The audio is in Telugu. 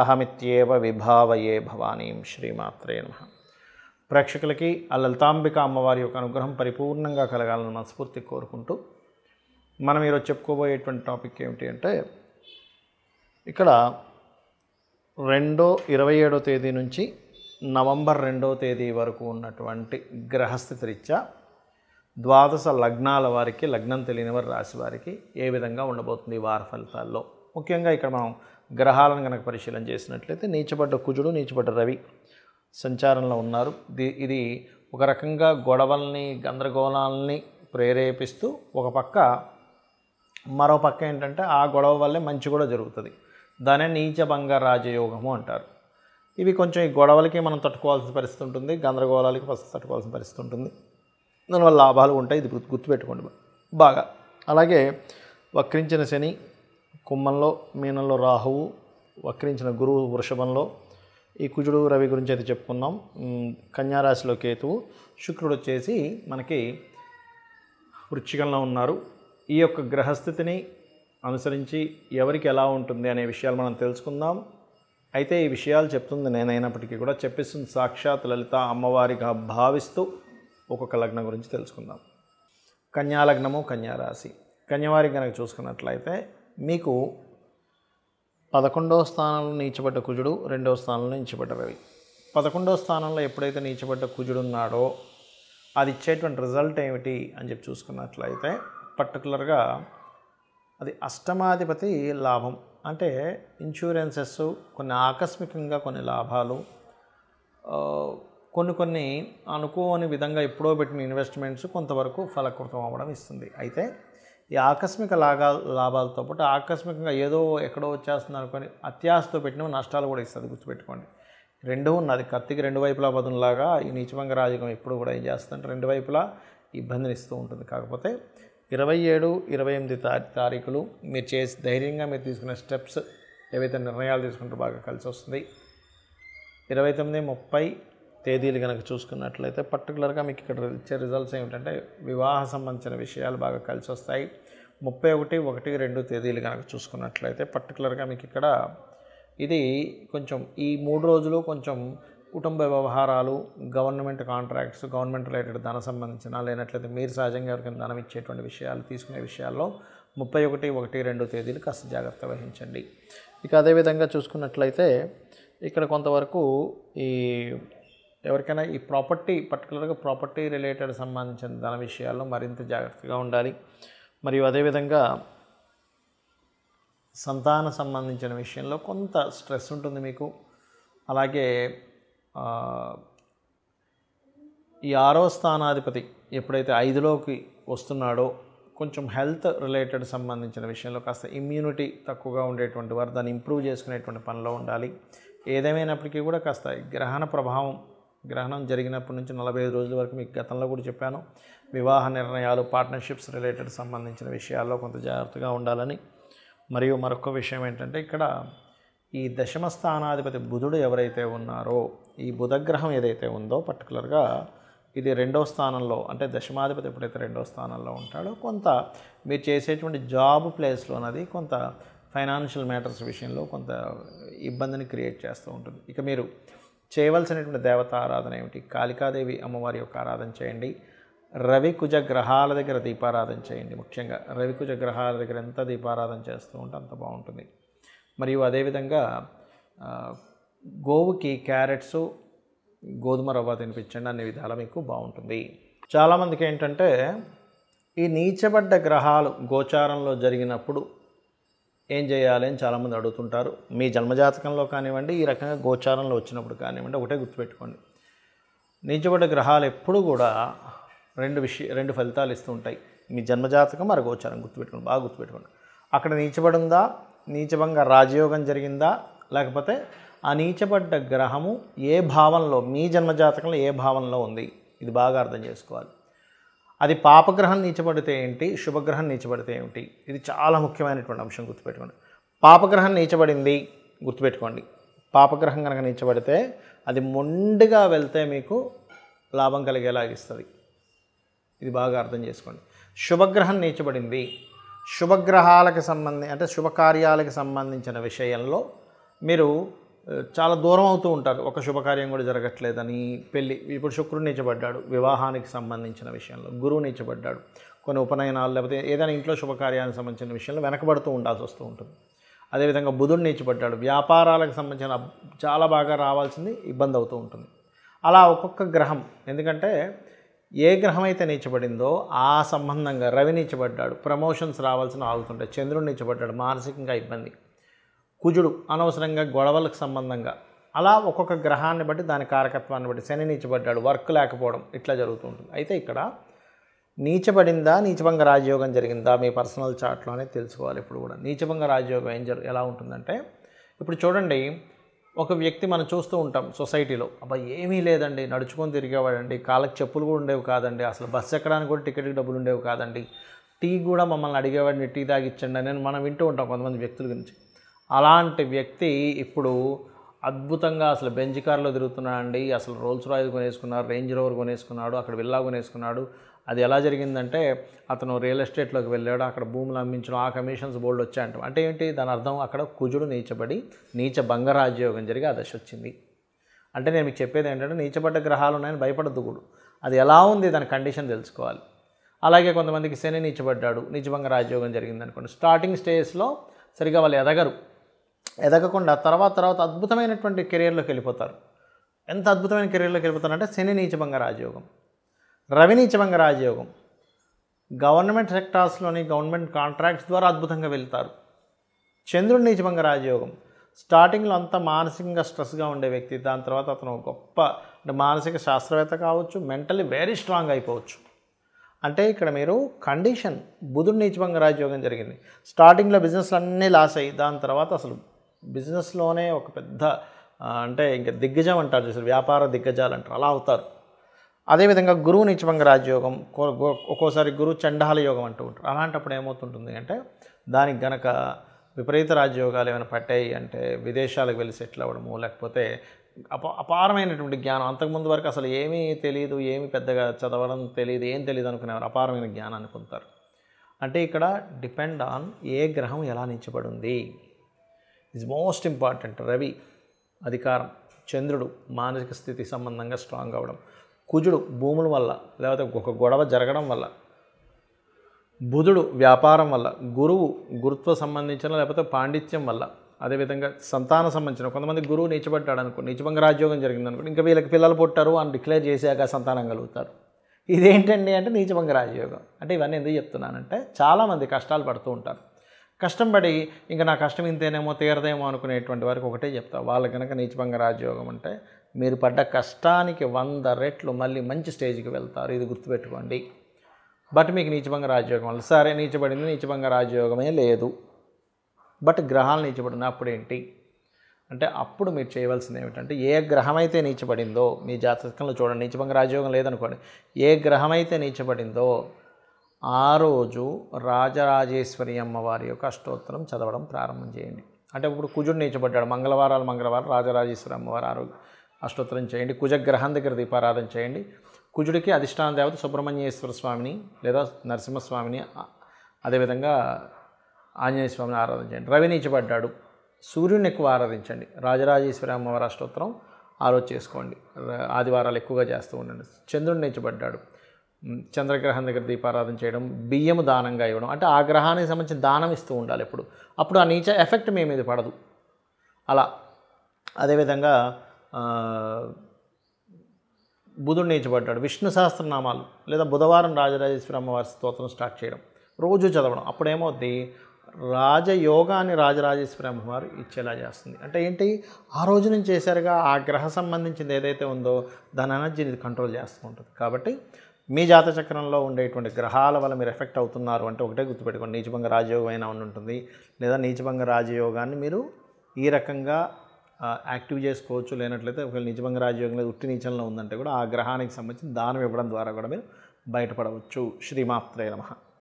అహమిత్యేవ విభావయే భవానీం శ్రీమాత్రే నమ ప్రేక్షకులకి ఆ లలితాంబిక అమ్మవారి యొక్క అనుగ్రహం పరిపూర్ణంగా కలగాలని మనస్ఫూర్తి కోరుకుంటూ మనం ఈరోజు చెప్పుకోబోయేటువంటి టాపిక్ ఏమిటి అంటే ఇక్కడ రెండో ఇరవై ఏడో తేదీ నుంచి నవంబర్ రెండో తేదీ వరకు ఉన్నటువంటి గ్రహస్థితి రీత్యా ద్వాదశ లగ్నాల వారికి లగ్నం తెలియని వారి రాశి వారికి ఏ విధంగా ఉండబోతుంది వార ఫలితాల్లో ముఖ్యంగా ఇక్కడ మనం గ్రహాలను కనుక పరిశీలన చేసినట్లయితే నీచబడ్డ కుజుడు నీచబడ్డ రవి సంచారంలో ఉన్నారు ఇది ఒక రకంగా గొడవల్ని గందరగోళాలని ప్రేరేపిస్తూ ఒక పక్క మరో పక్క ఏంటంటే ఆ గొడవ వల్లే మంచి కూడా జరుగుతుంది దానే నీచభంగ రాజయోగము అంటారు ఇవి కొంచెం ఈ గొడవలకి మనం తట్టుకోవాల్సిన పరిస్థితి ఉంటుంది గందరగోళాలకి ఫస్ట్ తట్టుకోవాల్సిన పరిస్థితి ఉంటుంది దానివల్ల లాభాలు ఉంటాయి ఇది గుర్తుపెట్టుకోండి బాగా అలాగే వక్రించిన శని కుమ్మంలో మీనంలో రాహువు వక్రించిన గురువు వృషభంలో ఈ కుజుడు రవి గురించి అయితే చెప్పుకుందాం కన్యారాశిలో కేతువు శుక్రుడు వచ్చేసి మనకి వృక్షికంలో ఉన్నారు ఈ యొక్క గ్రహస్థితిని అనుసరించి ఎవరికి ఎలా ఉంటుంది అనే విషయాలు మనం తెలుసుకుందాం అయితే ఈ విషయాలు చెప్తుంది నేనైనప్పటికీ కూడా చెప్పిస్తుంది సాక్షాత్ లలిత అమ్మవారిగా భావిస్తూ ఒక్కొక్క లగ్నం గురించి తెలుసుకుందాం కన్యాలగ్నము కన్యారాశి కన్యవారి కనుక చూసుకున్నట్లయితే మీకు పదకొండవ స్థానంలో నీచబడ్డ కుజుడు రెండవ స్థానంలో నీచబడ్డ రవి పదకొండవ స్థానంలో ఎప్పుడైతే నీచబడ్డ కుజుడు ఉన్నాడో అది ఇచ్చేటువంటి రిజల్ట్ ఏమిటి అని చెప్పి చూసుకున్నట్లయితే పర్టికులర్గా అది అష్టమాధిపతి లాభం అంటే ఇన్సూరెన్సెస్ కొన్ని ఆకస్మికంగా కొన్ని లాభాలు కొన్ని కొన్ని అనుకోని విధంగా ఎప్పుడో పెట్టిన ఇన్వెస్ట్మెంట్స్ కొంతవరకు ఫలకృతం అవ్వడం ఇస్తుంది అయితే ఈ ఆకస్మిక లాగా లాభాలతో పాటు ఆకస్మికంగా ఏదో ఎక్కడో వచ్చేస్తుంది అనుకొని అత్యాశతో పెట్టిన నష్టాలు కూడా ఇస్తుంది గుర్తుపెట్టుకోండి రెండు ఉన్నది కత్తికి రెండు వైపులా బదులులాగా ఈ నీచభంగ రాజకం ఎప్పుడు కూడా ఏం చేస్తుందంటే రెండు వైపులా ఇబ్బందిని ఇస్తూ ఉంటుంది కాకపోతే ఇరవై ఏడు ఇరవై ఎనిమిది తారీఖులు మీరు చేసి ధైర్యంగా మీరు తీసుకునే స్టెప్స్ ఏవైతే నిర్ణయాలు తీసుకుంటే బాగా కలిసి వస్తుంది ఇరవై తొమ్మిది ముప్పై తేదీలు కనుక చూసుకున్నట్లయితే పర్టికులర్గా మీకు ఇక్కడ ఇచ్చే రిజల్ట్స్ ఏమిటంటే వివాహ సంబంధించిన విషయాలు బాగా కలిసి వస్తాయి ముప్పై ఒకటి ఒకటి రెండు తేదీలు కనుక చూసుకున్నట్లయితే పర్టికులర్గా మీకు ఇక్కడ ఇది కొంచెం ఈ మూడు రోజులు కొంచెం కుటుంబ వ్యవహారాలు గవర్నమెంట్ కాంట్రాక్ట్స్ గవర్నమెంట్ రిలేటెడ్ ధన సంబంధించిన లేనట్లయితే మీరు సహజంగా ఎవరికైనా ధనం ఇచ్చేటువంటి విషయాలు తీసుకునే విషయాల్లో ముప్పై ఒకటి ఒకటి రెండు తేదీలు కాస్త జాగ్రత్త వహించండి ఇక అదేవిధంగా చూసుకున్నట్లయితే ఇక్కడ కొంతవరకు ఈ ఎవరికైనా ఈ ప్రాపర్టీ పర్టికులర్గా ప్రాపర్టీ రిలేటెడ్ సంబంధించిన ధన విషయాల్లో మరింత జాగ్రత్తగా ఉండాలి మరియు అదేవిధంగా సంతాన సంబంధించిన విషయంలో కొంత స్ట్రెస్ ఉంటుంది మీకు అలాగే ఈ ఆరో స్థానాధిపతి ఎప్పుడైతే ఐదులోకి వస్తున్నాడో కొంచెం హెల్త్ రిలేటెడ్ సంబంధించిన విషయంలో కాస్త ఇమ్యూనిటీ తక్కువగా ఉండేటువంటి వారు దాన్ని ఇంప్రూవ్ చేసుకునేటువంటి పనిలో ఉండాలి ఏదేమైనప్పటికీ కూడా కాస్త గ్రహణ ప్రభావం గ్రహణం జరిగినప్పటి నుంచి నలభై ఐదు రోజుల వరకు మీకు గతంలో కూడా చెప్పాను వివాహ నిర్ణయాలు పార్ట్నర్షిప్స్ రిలేటెడ్ సంబంధించిన విషయాల్లో కొంత జాగ్రత్తగా ఉండాలని మరియు మరొక విషయం ఏంటంటే ఇక్కడ ఈ దశమ స్థానాధిపతి బుధుడు ఎవరైతే ఉన్నారో ఈ బుధగ్రహం ఏదైతే ఉందో పర్టికులర్గా ఇది రెండో స్థానంలో అంటే దశమాధిపతి ఎప్పుడైతే రెండో స్థానంలో ఉంటాడో కొంత మీరు చేసేటువంటి జాబ్ ప్లేస్లోనది కొంత ఫైనాన్షియల్ మ్యాటర్స్ విషయంలో కొంత ఇబ్బందిని క్రియేట్ చేస్తూ ఉంటుంది ఇక మీరు చేయవలసినటువంటి దేవత ఆరాధన ఏమిటి కాళికాదేవి అమ్మవారి యొక్క ఆరాధన చేయండి రవికుజ గ్రహాల దగ్గర దీపారాధన చేయండి ముఖ్యంగా రవికుజ గ్రహాల దగ్గర ఎంత దీపారాధన చేస్తూ ఉంటే అంత బాగుంటుంది మరియు అదేవిధంగా గోవుకి క్యారెట్స్ గోధుమ రవ్వ తినిపించండి అన్ని విధాలు మీకు బాగుంటుంది చాలామందికి ఏంటంటే ఈ నీచబడ్డ గ్రహాలు గోచారంలో జరిగినప్పుడు ఏం చేయాలి అని చాలామంది అడుగుతుంటారు మీ జన్మజాతకంలో కానివ్వండి ఈ రకంగా గోచారంలో వచ్చినప్పుడు కానివ్వండి ఒకటే గుర్తుపెట్టుకోండి నిజపడ్డ గ్రహాలు ఎప్పుడు కూడా రెండు విషయ రెండు ఫలితాలు ఇస్తూ ఉంటాయి మీ జన్మజాతకం మరి గోచారం గుర్తుపెట్టుకోండి బాగా గుర్తుపెట్టుకోండి అక్కడ నీచబడిందా నీచభంగా రాజయోగం జరిగిందా లేకపోతే ఆ నీచబడ్డ గ్రహము ఏ భావంలో మీ జన్మజాతకంలో ఏ భావంలో ఉంది ఇది బాగా అర్థం చేసుకోవాలి అది పాపగ్రహం నీచబడితే ఏంటి శుభగ్రహం నీచబడితే ఏంటి ఇది చాలా ముఖ్యమైనటువంటి అంశం గుర్తుపెట్టుకోండి పాపగ్రహం నీచబడింది గుర్తుపెట్టుకోండి పాపగ్రహం కనుక నీచబడితే అది మొండిగా వెళ్తే మీకు లాభం కలిగేలాగిస్తుంది ఇది బాగా అర్థం చేసుకోండి శుభగ్రహం నీచబడింది శుభగ్రహాలకు సంబంధి అంటే శుభకార్యాలకు సంబంధించిన విషయంలో మీరు చాలా దూరం అవుతూ ఉంటారు ఒక శుభకార్యం కూడా జరగట్లేదని పెళ్ళి ఇప్పుడు శుక్రుడు నీచబడ్డాడు వివాహానికి సంబంధించిన విషయంలో గురువు నీచబడ్డాడు కొన్ని ఉపనయనాలు లేకపోతే ఏదైనా ఇంట్లో శుభకార్యానికి సంబంధించిన విషయంలో వెనకబడుతూ ఉండాల్సి వస్తూ ఉంటుంది అదేవిధంగా బుధుడు నీచబడ్డాడు వ్యాపారాలకు సంబంధించిన చాలా బాగా రావాల్సింది ఇబ్బంది అవుతూ ఉంటుంది అలా ఒక్కొక్క గ్రహం ఎందుకంటే ఏ గ్రహం అయితే నీచబడిందో ఆ సంబంధంగా రవి నీచబడ్డాడు ప్రమోషన్స్ రావాల్సిన ఆగుతుంటాయి చంద్రుడు నీచబడ్డాడు మానసికంగా ఇబ్బంది కుజుడు అనవసరంగా గొడవలకు సంబంధంగా అలా ఒక్కొక్క గ్రహాన్ని బట్టి దాని కారకత్వాన్ని బట్టి శని నీచబడ్డాడు వర్క్ లేకపోవడం ఇట్లా జరుగుతూ ఉంటుంది అయితే ఇక్కడ నీచబడిందా నీచభంగ రాజయోగం జరిగిందా మీ పర్సనల్ అనేది తెలుసుకోవాలి ఇప్పుడు కూడా నీచభంగ రాజయోగం ఏం జరు ఎలా ఉంటుందంటే ఇప్పుడు చూడండి ఒక వ్యక్తి మనం చూస్తూ ఉంటాం సొసైటీలో అబ్బా ఏమీ లేదండి నడుచుకొని తిరిగేవాడండి కాళ్ళకి చెప్పులు కూడా ఉండేవి కాదండి అసలు బస్సు ఎక్కడానికి కూడా టికెట్కి డబ్బులు ఉండేవి కాదండి టీ కూడా మమ్మల్ని అడిగేవాడిని టీ తాగిచ్చండి అని మనం వింటూ ఉంటాం కొంతమంది వ్యక్తుల గురించి అలాంటి వ్యక్తి ఇప్పుడు అద్భుతంగా అసలు బెంజ్ కార్లో తిరుగుతున్నాడండి అసలు రోల్స్ రాయల్ కొనేసుకున్నాడు రేంజ్ రోవర్ కొనేసుకున్నాడు అక్కడ విల్లా కొనేసుకున్నాడు అది ఎలా జరిగిందంటే అతను రియల్ ఎస్టేట్లోకి వెళ్ళాడు అక్కడ భూములు అమ్మించడం ఆ కమిషన్స్ బోల్డ్ వచ్చాయంట అంటే ఏంటి దాని అర్థం అక్కడ కుజుడు నీచబడి నీచ భంగరాజ్యోగం జరిగి ఆ దశ వచ్చింది అంటే నేను మీకు చెప్పేది ఏంటంటే నీచబడ్డ గ్రహాలు ఉన్నాయని భయపడద్దు కూడా అది ఎలా ఉంది దాని కండిషన్ తెలుసుకోవాలి అలాగే కొంతమందికి శని నీచబడ్డాడు నీచభంగ రాజయోగం జరిగింది అనుకోండి స్టార్టింగ్ స్టేజ్లో సరిగా వాళ్ళు ఎదగరు ఎదగకుండా తర్వాత తర్వాత అద్భుతమైనటువంటి కెరీర్లోకి వెళ్ళిపోతారు ఎంత అద్భుతమైన కెరీర్లోకి వెళ్ళిపోతారంటే శని నీచభంగ రాజయోగం రవి నీచభంగ రాజయోగం గవర్నమెంట్ సెక్టార్స్లోని గవర్నమెంట్ కాంట్రాక్ట్స్ ద్వారా అద్భుతంగా వెళ్తారు చంద్రుడి నీచభంగ రాజయోగం స్టార్టింగ్లో అంతా మానసికంగా స్ట్రెస్గా ఉండే వ్యక్తి దాని తర్వాత అతను గొప్ప అంటే మానసిక శాస్త్రవేత్త కావచ్చు మెంటలీ వెరీ స్ట్రాంగ్ అయిపోవచ్చు అంటే ఇక్కడ మీరు కండిషన్ బుధుడు నీచభంగ రాజయోగం జరిగింది స్టార్టింగ్లో బిజినెస్లు అన్నీ లాస్ అయ్యి దాని తర్వాత అసలు బిజినెస్లోనే ఒక పెద్ద అంటే ఇంకా దిగ్గజం అంటారు చూసారు వ్యాపార దిగ్గజాలు అంటారు అలా అవుతారు అదేవిధంగా గురువు నిచ్చభంగ రాజయోగం ఒక్కోసారి గురువు చండాల యోగం అంటూ ఉంటారు అలాంటప్పుడు ఏమవుతుంటుంది అంటే దానికి గనక విపరీత రాజయోగాలు ఏమైనా పట్టాయి అంటే విదేశాలకు వెళ్ళి సెటిల్ అవ్వడము లేకపోతే అప అపారమైనటువంటి జ్ఞానం అంతకుముందు వరకు అసలు ఏమీ తెలియదు ఏమి పెద్దగా చదవడం తెలియదు ఏం తెలియదు అనుకునేవారు అపారమైన జ్ఞానాన్ని పొందుతారు అంటే ఇక్కడ డిపెండ్ ఆన్ ఏ గ్రహం ఎలా ఉంది ఇస్ మోస్ట్ ఇంపార్టెంట్ రవి అధికారం చంద్రుడు మానసిక స్థితి సంబంధంగా స్ట్రాంగ్ అవ్వడం కుజుడు భూముల వల్ల లేకపోతే ఒక గొడవ జరగడం వల్ల బుధుడు వ్యాపారం వల్ల గురువు గురుత్వ సంబంధించిన లేకపోతే పాండిత్యం వల్ల అదేవిధంగా సంతాన సంబంధించిన కొంతమంది గురువు నీచబడ్డాడు అనుకో నీచభంగ రాజ్యోగం జరిగింది అనుకోండి ఇంకా వీళ్ళకి పిల్లలు పుట్టారు అని డిక్లేర్ చేశాక సంతానం కలుగుతారు ఇదేంటండి అంటే నీచభంగ రాజయోగం అంటే ఇవన్నీ ఎందుకు చెప్తున్నానంటే చాలామంది కష్టాలు పడుతూ ఉంటారు పడి ఇంకా నా కష్టం ఇంతేనేమో తీరదేమో అనుకునేటువంటి వారికి ఒకటే చెప్తా వాళ్ళు కనుక నీచభంగ రాజయోగం అంటే మీరు పడ్డ కష్టానికి వంద రెట్లు మళ్ళీ మంచి స్టేజ్కి వెళ్తారు ఇది గుర్తుపెట్టుకోండి బట్ మీకు నీచభంగ రాజయోగం వల్ల సరే నీచబడింది నీచభంగ రాజయోగమే లేదు బట్ గ్రహాలు నీచబడిన అప్పుడేంటి అంటే అప్పుడు మీరు చేయవలసింది ఏమిటంటే ఏ గ్రహం అయితే నీచబడిందో మీ జాతకంలో చూడండి నీచభంగ రాజయోగం లేదనుకోండి ఏ గ్రహం అయితే నీచబడిందో ఆ రోజు రాజరాజేశ్వరి అమ్మవారి యొక్క అష్టోత్తరం చదవడం ప్రారంభం చేయండి అంటే ఇప్పుడు కుజుడు నీచబడ్డాడు మంగళవారాలు మంగళవారం రాజరాజేశ్వరి అమ్మవారి ఆరోగ్య అష్టోత్తరం చేయండి కుజగ్రహం దగ్గర దీపారాధన చేయండి కుజుడికి అధిష్టాన దేవత సుబ్రహ్మణ్యేశ్వర స్వామిని లేదా నరసింహస్వామిని అదేవిధంగా ఆంజనేయ స్వామిని ఆరాధన చేయండి రవి నీచబడ్డాడు సూర్యుని ఎక్కువ ఆరాధించండి రాజరాజేశ్వరి అమ్మవారి అష్టోత్తరం ఆరోజు చేసుకోండి ఆదివారాలు ఎక్కువగా చేస్తూ ఉండండి చంద్రుడు నీచబడ్డాడు చంద్రగ్రహం దగ్గర దీపారాధన చేయడం బియ్యం దానంగా ఇవ్వడం అంటే ఆ గ్రహానికి సంబంధించిన దానం ఇస్తూ ఉండాలి ఎప్పుడు అప్పుడు ఆ నీచ ఎఫెక్ట్ మీ మీద పడదు అలా అదేవిధంగా బుధుడు నీచబడ్డాడు విష్ణు సహస్రనామాలు లేదా బుధవారం రాజరాజేశ్వరి అమ్మవారి స్తోత్రం స్టార్ట్ చేయడం రోజు చదవడం అప్పుడేమవుద్ది రాజయోగాన్ని రాజరాజేశ్వరి అమ్మవారు ఇచ్చేలా చేస్తుంది అంటే ఏంటి ఆ రోజు నుంచి చేశారుగా ఆ గ్రహ సంబంధించింది ఏదైతే ఉందో దాని ఎనర్జీని కంట్రోల్ చేస్తూ ఉంటుంది కాబట్టి మీ జాత చక్రంలో ఉండేటువంటి గ్రహాల వల్ల మీరు ఎఫెక్ట్ అవుతున్నారు అంటే ఒకటే గుర్తుపెట్టుకోండి నీచభంగ రాజయోగం అయినా ఉంటుంది లేదా నీచభంగ రాజయోగాన్ని మీరు ఈ రకంగా యాక్టివ్ చేసుకోవచ్చు లేనట్లయితే ఒకవేళ నిజభంగ రాజయోగం లేదు ఉట్టి నీచంలో ఉందంటే కూడా ఆ గ్రహానికి సంబంధించి దానం ఇవ్వడం ద్వారా కూడా మీరు బయటపడవచ్చు శ్రీమాత్రేయ నమ